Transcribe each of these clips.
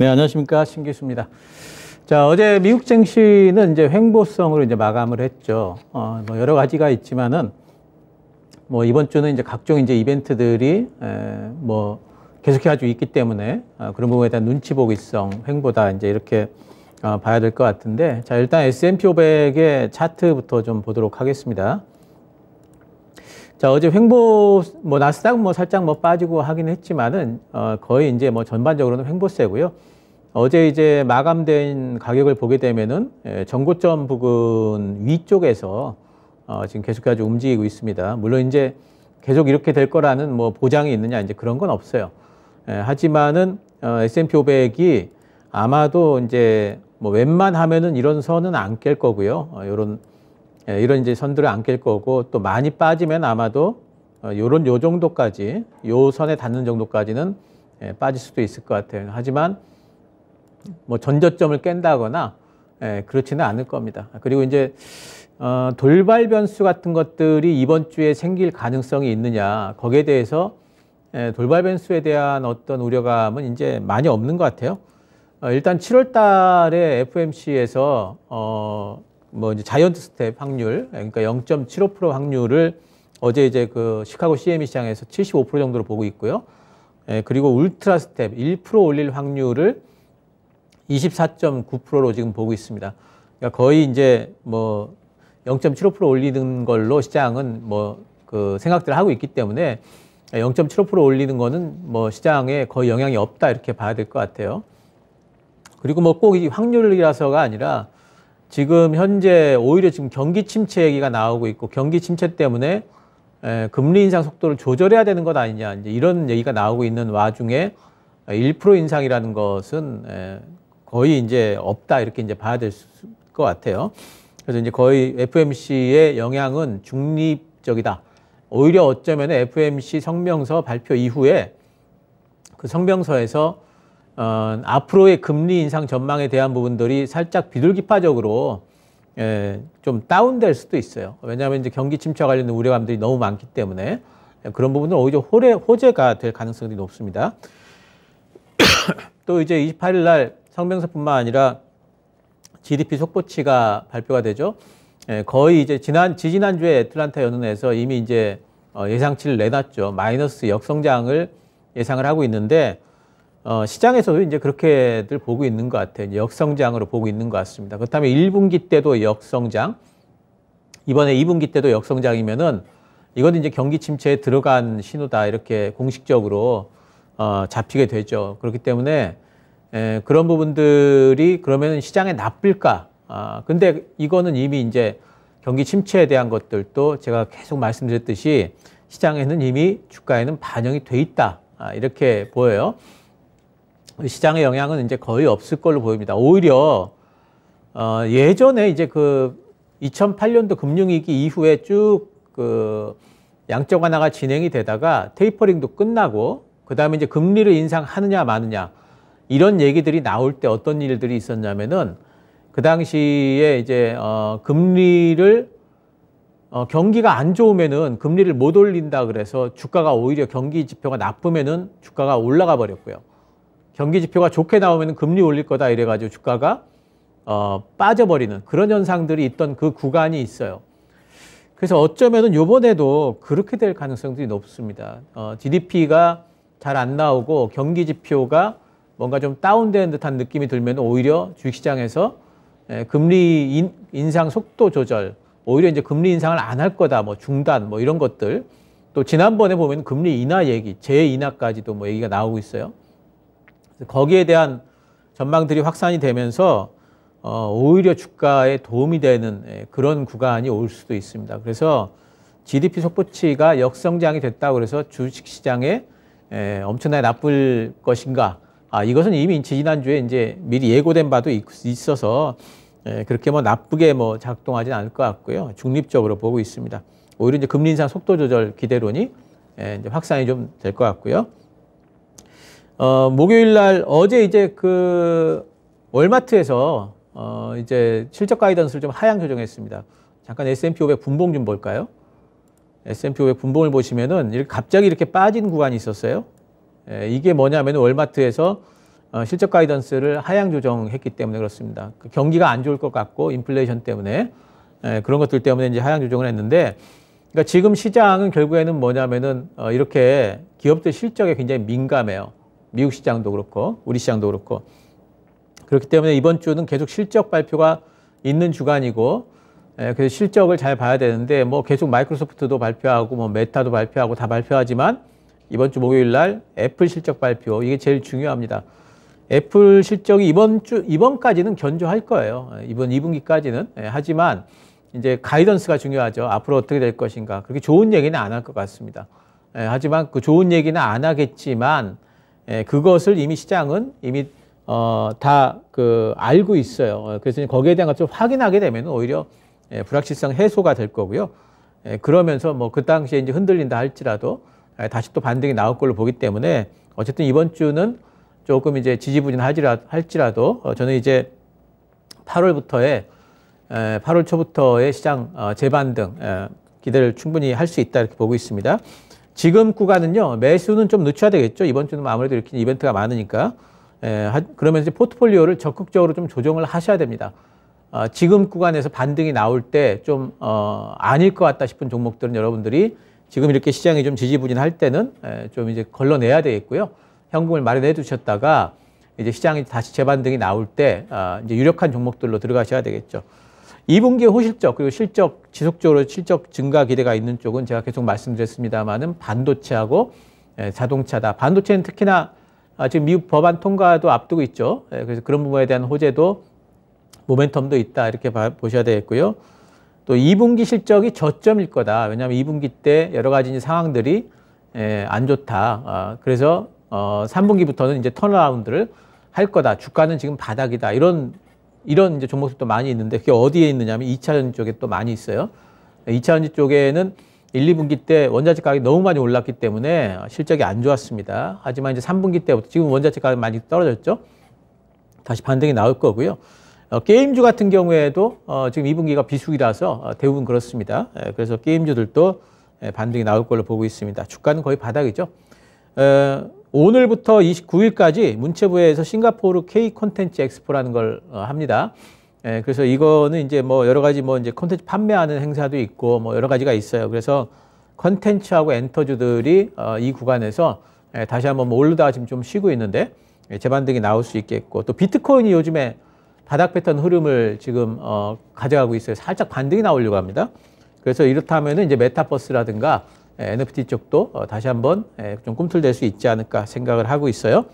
네, 안녕하십니까. 신기수입니다. 자, 어제 미국 증시는 이제 횡보성으로 이제 마감을 했죠. 어, 뭐 여러 가지가 있지만은 뭐 이번 주는 이제 각종 이제 이벤트들이 에, 뭐 계속해가지고 있기 때문에 어, 그런 부분에 대한 눈치 보기성 횡보다 이제 이렇게 어, 봐야 될 것 같은데 자, 일단 S&P 500의 차트부터 좀 보도록 하겠습니다. 자, 어제 횡보, 뭐, 나스닥 뭐 살짝 뭐 빠지고 하긴 했지만은, 어, 거의 이제 뭐 전반적으로는 횡보세고요. 어제 이제 마감된 가격을 보게 되면은, 예, 정고점 부근 위쪽에서, 어, 지금 계속해서 움직이고 있습니다. 물론 이제 계속 이렇게 될 거라는 뭐 보장이 있느냐, 이제 그런 건 없어요. 예, 하지만은, 어, S&P 500이 아마도 이제 뭐 웬만하면은 이런 선은 안 깰 거고요. 어, 요런 예, 이런 이제 선들을 안 깰 거고 또 많이 빠지면 아마도 어, 요런 요 정도까지 요 선에 닿는 정도까지는 예, 빠질 수도 있을 것 같아요. 하지만 뭐 전저점을 깬다거나 예, 그렇지는 않을 겁니다. 그리고 이제 어, 돌발 변수 같은 것들이 이번 주에 생길 가능성이 있느냐 거기에 대해서 돌발 변수에 대한 어떤 우려감은 이제 많이 없는 것 같아요. 어, 일단 7월 달에 FMC에서 어, 뭐 이제 자이언트 스텝 확률 그러니까 0.75% 확률을 어제 이제 그 시카고 CME 시장에서 75% 정도로 보고 있고요. 예, 그리고 울트라 스텝 1% 올릴 확률을 24.9%로 지금 보고 있습니다. 그러니까 거의 이제 뭐 0.75% 올리는 걸로 시장은 뭐 그 생각들 을 하고 있기 때문에 0.75% 올리는 거는 뭐 시장에 거의 영향이 없다 이렇게 봐야 될 것 같아요. 그리고 뭐꼭 확률이라서가 아니라 지금 현재 오히려 지금 경기 침체 얘기가 나오고 있고 경기 침체 때문에 에, 금리 인상 속도를 조절해야 되는 것 아니냐 이제 이런 얘기가 나오고 있는 와중에 1% 인상이라는 것은 에, 거의 이제 없다 이렇게 이제 봐야 될 것 같아요. 그래서 이제 거의 FMC의 영향은 중립적이다. 오히려 어쩌면 FMC 성명서 발표 이후에 그 성명서에서 어, 앞으로의 금리 인상 전망에 대한 부분들이 살짝 비둘기파적으로 예, 좀 다운될 수도 있어요. 왜냐하면 이제 경기 침체와 관련된 우려감들이 너무 많기 때문에 예, 그런 부분은 오히려 호래, 호재가 될 가능성이 높습니다. 또 이제 28일 날 성명서뿐만 아니라 GDP 속보치가 발표가 되죠. 예, 거의 이제 지난 지지난주에 애틀란타 연은에서 이미 이제 어, 예상치를 내놨죠. 마이너스 역성장을 예상을 하고 있는데 어, 시장에서도 이제 그렇게들 보고 있는 것 같아요. 역성장으로 보고 있는 것 같습니다. 그렇다면 1분기 때도 역성장, 이번에 2분기 때도 역성장이면은 이건 이제 경기 침체에 들어간 신호다 이렇게 공식적으로 어, 잡히게 되죠. 그렇기 때문에 에, 그런 부분들이 그러면 시장에 나쁠까? 아, 근데 이거는 이미 이제 경기 침체에 대한 것들도 제가 계속 말씀드렸듯이 시장에는 이미 주가에는 반영이 돼 있다. 아, 이렇게 보여요. 시장의 영향은 이제 거의 없을 걸로 보입니다. 오히려 어, 예전에 이제 그 2008년도 금융위기 이후에 쭉 그 양적 완화가 진행이 되다가 테이퍼링도 끝나고 그 다음에 이제 금리를 인상하느냐 마느냐 이런 얘기들이 나올 때 어떤 일들이 있었냐면은 그 당시에 이제 어, 금리를 어, 경기가 안 좋으면은 금리를 못 올린다 그래서 주가가 오히려 경기 지표가 나쁘면은 주가가 올라가 버렸고요. 경기 지표가 좋게 나오면 금리 올릴 거다 이래가지고 주가가 어, 빠져버리는 그런 현상들이 있던 그 구간이 있어요. 그래서 어쩌면은 요번에도 그렇게 될 가능성들이 높습니다. 어, GDP가 잘 안 나오고 경기 지표가 뭔가 좀다운된 듯한 느낌이 들면 오히려 주식시장에서 예, 금리 인, 인상 속도 조절, 오히려 이제 금리 인상을 안 할 거다, 뭐 중단, 뭐 이런 것들. 또 지난번에 보면 금리 인하 얘기, 재인하까지도 뭐 얘기가 나오고 있어요. 거기에 대한 전망들이 확산이 되면서 어, 오히려 주가에 도움이 되는 예, 그런 구간이 올 수도 있습니다. 그래서 GDP 속보치가 역성장이 됐다고 그래서 주식시장에 예, 엄청나게 나쁠 것인가. 아, 이것은 이미 지난주에 이제 미리 예고된 바도 있, 어서 예, 그렇게 뭐 나쁘게 뭐 작동하진 않을 것 같고요. 중립적으로 보고 있습니다. 오히려 이제 금리 인상 속도 조절 기대론이 이제 확산이 좀 될 것 같고요. 어, 목요일 날 어제 이제 그 월마트에서 어, 이제 실적 가이던스를 좀 하향 조정했습니다. 잠깐 S&P 500 분봉 좀 볼까요? S&P 500 분봉을 보시면은 이렇게 갑자기 이렇게 빠진 구간이 있었어요. 예, 이게 뭐냐면 월마트에서 어, 실적 가이던스를 하향 조정했기 때문에 그렇습니다. 그 경기가 안 좋을 것 같고 인플레이션 때문에 예, 그런 것들 때문에 이제 하향 조정을 했는데 그러니까 지금 시장은 결국에는 뭐냐면은 어, 이렇게 기업들 실적에 굉장히 민감해요. 미국 시장도 그렇고 우리 시장도 그렇고 그렇기 때문에 이번 주는 계속 실적 발표가 있는 주간이고 예, 그래서 실적을 잘 봐야 되는데 뭐 계속 마이크로소프트도 발표하고 뭐 메타도 발표하고 다 발표하지만 이번 주 목요일 날 애플 실적 발표 이게 제일 중요합니다. 애플 실적이 이번 주 이번까지는 견조할 거예요. 예, 이번 2분기까지는 예, 하지만 이제 가이던스가 중요하죠. 앞으로 어떻게 될 것인가 그렇게 좋은 얘기는 안 할 것 같습니다. 하지만 그 좋은 얘기는 안 하겠지만 예, 그것을 이미 시장은 이미 어, 다그 알고 있어요. 어, 그래서 거기에 대한 것을 확인하게 되면 오히려 예, 불확실성 해소가 될 거고요. 예, 그러면서 뭐 그 당시에 이제 흔들린다 할지라도 다시 또 반등이 나올 걸로 보기 때문에 어쨌든 이번 주는 조금 이제 지지부진할지라도 어, 저는 이제 8월부터의 8월 초부터의 시장 어, 재반등 기대를 충분히 할 수 있다 이렇게 보고 있습니다. 지금 구간은요, 매수는 좀 늦춰야 되겠죠. 이번 주는 뭐 아무래도 이렇게 이벤트가 많으니까. 예, 그러면 서 포트폴리오를 적극적으로 좀 조정을 하셔야 됩니다. 어, 지금 구간에서 반등이 나올 때 좀, 어, 아닐 것 같다 싶은 종목들은 여러분들이 지금 이렇게 시장이 좀 지지부진할 때는 에, 예, 좀 이제 걸러내야 되겠고요. 현금을 마련해 두셨다가 이제 시장이 다시 재반등이 나올 때 어, 이제 유력한 종목들로 들어가셔야 되겠죠. 2분기 호실적 그리고 실적 지속적으로 실적 증가 기대가 있는 쪽은 제가 계속 말씀드렸습니다만은 반도체하고 예, 자동차다. 반도체는 특히나 아, 지금 미국 법안 통과도 앞두고 있죠. 예, 그래서 그런 부분에 대한 호재도 모멘텀도 있다 이렇게 보셔야 되겠고요. 또 2분기 실적이 저점일 거다. 왜냐하면 2분기 때 여러 가지 상황들이 예, 안 좋다. 아, 그래서 3분기부터는 어, 이제 턴어라운드를 할 거다. 주가는 지금 바닥이다. 이런 이런 이제 종목들도 많이 있는데 그게 어디에 있느냐면 2차 전지 쪽에 또 많이 있어요. 2차 전지 쪽에는 1, 2분기 때 원자재 가격이 너무 많이 올랐기 때문에 실적이 안 좋았습니다. 하지만 이제 3분기 때부터 지금 원자재 가격이 많이 떨어졌죠. 다시 반등이 나올 거고요. 어, 게임주 같은 경우에도 어, 지금 2분기가 비수기라서 어, 대부분 그렇습니다. 에, 예, 그래서 게임주들도 에, 예, 반등이 나올 걸로 보고 있습니다. 주가는 거의 바닥이죠. 에, 어, 오늘부터 29일까지 문체부에서 싱가포르 K 콘텐츠 엑스포라는 걸 어, 합니다. 예, 그래서 이거는 이제 뭐 여러 가지 뭐 이제 콘텐츠 판매하는 행사도 있고 뭐 여러 가지가 있어요. 그래서 콘텐츠하고 엔터주들이 어, 이 구간에서 예, 다시 한번 뭐 오르다가 지금 좀 쉬고 있는데 예, 재반등이 나올 수 있겠고 또 비트코인이 요즘에 바닥 패턴 흐름을 지금 어, 가져가고 있어요. 살짝 반등이 나오려고 합니다. 그래서 이렇다면은 이제 메타버스라든가 NFT 예, 쪽도 어, 다시 한번 예, 좀 꿈틀댈 수 있지 않을까 생각을 하고 있어요.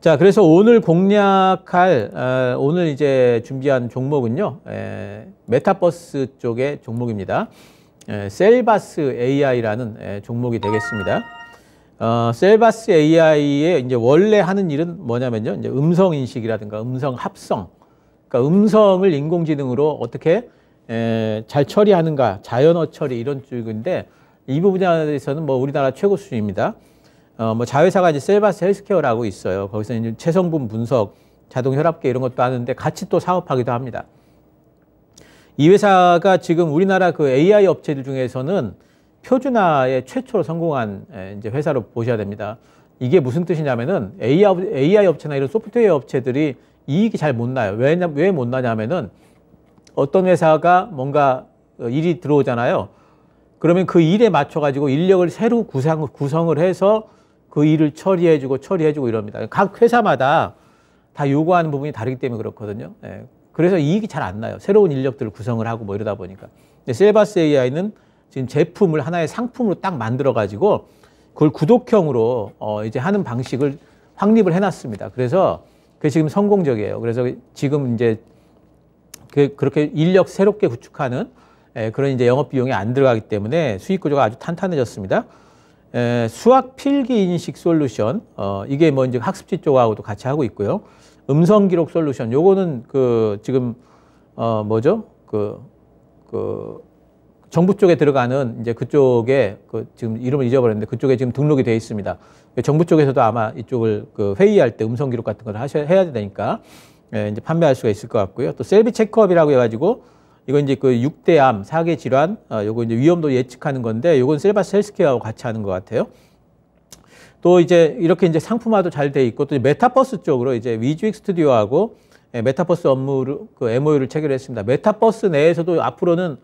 자, 그래서 오늘 공략할 어, 오늘 이제 준비한 종목은요, 예, 메타버스 쪽의 종목입니다. 셀바스 AI라는 종목이 되겠습니다. 어, 셀바스 AI의 이제 원래 하는 일은 뭐냐면요, 이제 음성 인식이라든가 음성 합성, 그러니까 음성을 인공지능으로 어떻게 잘 처리하는가, 자연어 처리 이런 쪽인데 이 부분에서는 대해뭐 우리나라 최고 수준입니다. 어, 뭐 자회사가 이제 셀바스 헬스케어라고 있어요. 거기서 이제 체성분 분석, 자동 혈압계 이런 것도 하는데 같이 또 사업하기도 합니다. 이 회사가 지금 우리나라 그 AI 업체들 중에서는 표준화에 최초로 성공한 이제 회사로 보셔야 됩니다. 이게 무슨 뜻이냐면은 AI, AI 업체나 이런 소프트웨어 업체들이 이익이 잘 못 나요. 왜냐왜못 나냐면은 어떤 회사가 뭔가 어, 일이 들어오잖아요. 그러면 그 일에 맞춰가지고 인력을 새로 구상, 구성을 해서 그 일을 처리해주고 처리해주고 이럽니다. 각 회사마다 다 요구하는 부분이 다르기 때문에 그렇거든요. 예. 그래서 이익이 잘 안 나요. 새로운 인력들을 구성을 하고 뭐 이러다 보니까. 근데 셀바스 AI는 지금 제품을 하나의 상품으로 딱 만들어가지고 그걸 구독형으로 어 이제 하는 방식을 확립을 해놨습니다. 그래서 그게 지금 성공적이에요. 그래서 지금 이제 그, 그렇게 인력 새롭게 구축하는 에, 예, 그런 이제 영업 비용이 안 들어가기 때문에 수익 구조가 아주 탄탄해졌습니다. 에, 예, 수학 필기 인식 솔루션 어, 이게 뭐 이제 학습지 쪽하고도 같이 하고 있고요. 음성 기록 솔루션 요거는 그 지금 어 뭐죠 그, 그 정부 쪽에 들어가는 이제 그쪽에 그 지금 이름을 잊어버렸는데 그쪽에 지금 등록이 돼 있습니다. 정부 쪽에서도 아마 이쪽을 그 회의할 때 음성 기록 같은 걸 하셔야 해야 되니까 예, 이제 판매할 수가 있을 것 같고요. 또 셀비 체크업이라고 해가지고 이건 이제 그 6대 암, 4개 질환, 어, 요거 이제 위험도 예측하는 건데 요건 셀바스 헬스케어하고 같이 하는 것 같아요. 또 이제 이렇게 이제 상품화도 잘 돼 있고 또 메타버스 쪽으로 이제 위즈윅 스튜디오하고 예, 메타버스 업무를 그 MOU를 체결했습니다. 메타버스 내에서도 앞으로는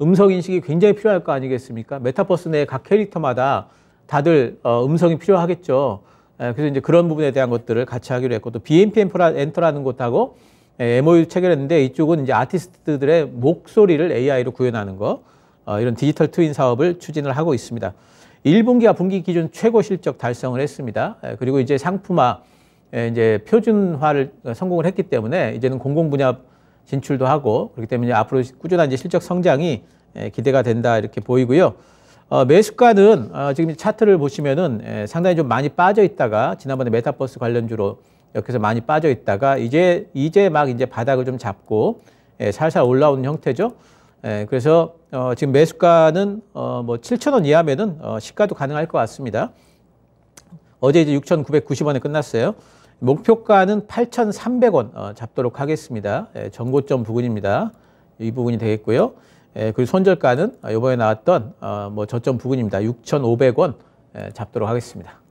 음성 인식이 굉장히 필요할 거 아니겠습니까? 메타버스 내 각 캐릭터마다 다들 어, 음성이 필요하겠죠. 그래서 이제 그런 부분에 대한 것들을 같이 하기로 했고 또 BMP 엔터라는 곳하고 MOU 체결했는데 이쪽은 이제 아티스트들의 목소리를 AI로 구현하는 거 어, 이런 디지털 트윈 사업을 추진을 하고 있습니다. 1분기와 분기 기준 최고 실적 달성을 했습니다. 그리고 이제 상품화 이제 표준화를 어, 성공을 했기 때문에 이제는 공공 분야 진출도 하고 그렇기 때문에 앞으로 꾸준한 이제 실적 성장이 기대가 된다 이렇게 보이고요. 어, 매수가는 어, 지금 차트를 보시면은 에, 예, 상당히 좀 많이 빠져 있다가 지난번에 메타버스 관련주로 이렇게서 많이 빠져 있다가 이제 이제 막 이제 바닥을 좀 잡고 예, 살살 올라오는 형태죠. 예, 그래서 어, 지금 매수가는 어, 뭐7천원 이하면은 어, 시가도 가능할 것 같습니다. 어제 이제 6,990원에 끝났어요. 목표가는 8,300원 어, 잡도록 하겠습니다. 예, 전고점 부근입니다. 이 부분이 되겠고요. 예, 그리고 손절가는 이번에 나왔던 어, 뭐 저점 부근입니다. 6,500원 예, 잡도록 하겠습니다.